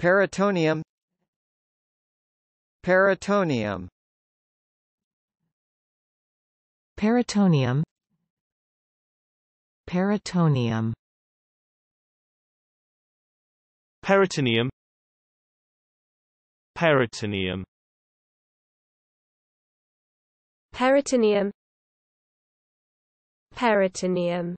Peritoneum Peritoneum Peritoneum Peritoneum Peritoneum Peritoneum Peritoneum Peritoneum